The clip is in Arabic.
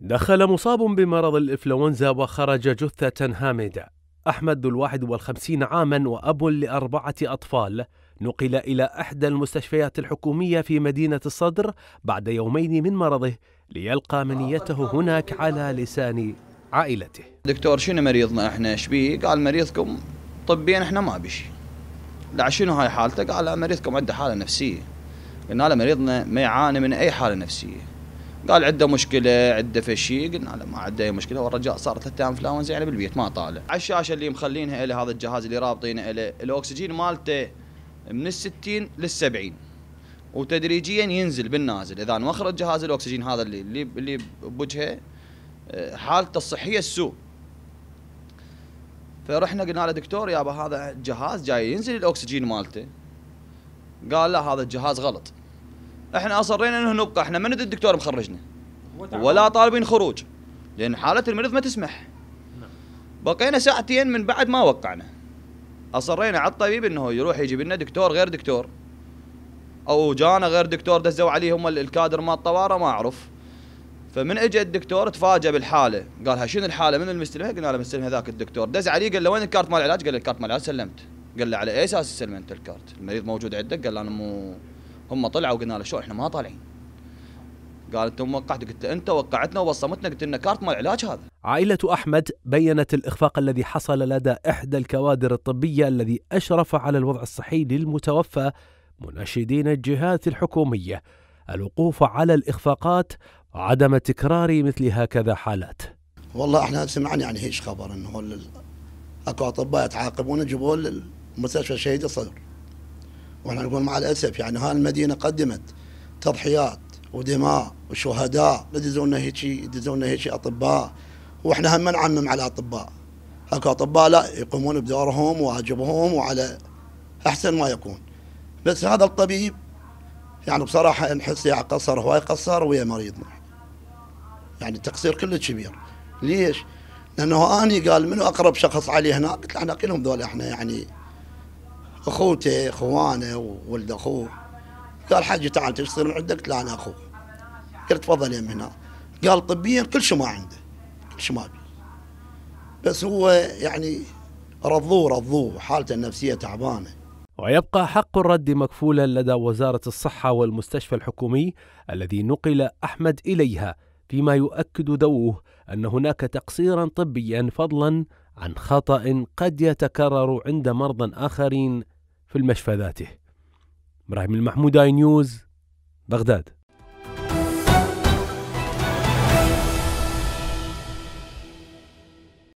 دخل مصاب بمرض الإنفلونزا وخرج جثة هامدة أحمد ذو الواحد والخمسين عاما وأب لأربعة أطفال نقل إلى إحدى المستشفيات الحكومية في مدينة الصدر بعد يومين من مرضه ليلقى منيته هناك على لسان عائلته دكتور شنو مريضنا احنا شبيه قال مريضكم طبيا احنا ما بشي لا شنو هاي حالته؟ قال مريضكم عنده حاله نفسيه قلنا له مريضنا ما يعاني من اي حاله نفسيه قال عنده مشكله عنده فشي قلنا له ما عنده اي مشكله والرجاء صار ثلاثة ايام انفلونزا يعني بالبيت ما طالع على الشاشه اللي مخلينها له هذا الجهاز اللي رابطينه له الاكسجين مالته من ال 60 لل 70 وتدريجيا ينزل بالنازل اذا نوخر جهاز الاكسجين هذا اللي اللي, اللي بوجهه آه، حالته الصحيه السوء فرحنا قلنا له دكتور يابا هذا جهاز جاي ينزل الاكسجين مالته قال لا هذا الجهاز غلط احنا اصرينا انه نبقى احنا ما ندري الدكتور مخرجنا ولا طالبين خروج لان حاله المريض ما تسمح نعم. بقينا ساعتين من بعد ما وقعنا اصرينا على الطبيب انه يروح يجيب لنا دكتور غير دكتور او جانا غير دكتور دزوا عليه هم الكادر مال الطوارئ ما اعرف فمن اجى الدكتور تفاجئ بالحاله قالها شنو الحاله من المستلمه قلنا له مستلم هذاك الدكتور دز عليه قال له وين الكارت مال العلاج قال له الكارت مال العلاج سلمت قال له على اي اساس سلمت الكارت المريض موجود عندك قال انا مو هم طلعوا وقلنا له شو احنا ما طالعين قال انت وقعت قلت له انت وقعتنا وبصمتنا قلت لنا كارت مال علاج هذا عائلة أحمد بيّنت الإخفاق الذي حصل لدى إحدى الكوادر الطبية الذي أشرف على الوضع الصحي للمتوفى مناشدين الجهات الحكومية الوقوف على الإخفاقات وعدم تكرار مثل هكذا حالات والله احنا سمعنا يعني هيش خبر انه اكو اطباء يتعاقبون يجيبون المستشفى الشهيد الصدر ونحن نقول مع الاسف يعني هاي المدينه قدمت تضحيات ودماء وشهداء دزونا هيك دزونا هيك اطباء واحنا هم نعمم على الاطباء اكو اطباء لا يقومون بدورهم وواجبهم وعلى احسن ما يكون بس هذا الطبيب يعني بصراحه نحس يعني قصر هواي قصر ويا مريضنا يعني التقصير كله كبير ليش؟ لانه اني قال منو اقرب شخص علي هنا؟ قلت له احنا كلهم ذول احنا يعني اخوته اخوانه وولد اخوه قال حجي تعال تشتغل من عندك لا انا اخوه قلت تفضل يم هنا قال طبيا كل شيء ما عنده كل شيء ما بي بس هو يعني رضوه رضوه حالته النفسية تعبانة ويبقى حق الرد مكفولا لدى وزارة الصحة والمستشفى الحكومي الذي نقل أحمد إليها فيما يؤكد دوه أن هناك تقصيرا طبيا فضلا عن خطأ قد يتكرر عند مرضى آخرين في المشفى ذاته إبراهيم المحمود آي نيوز بغداد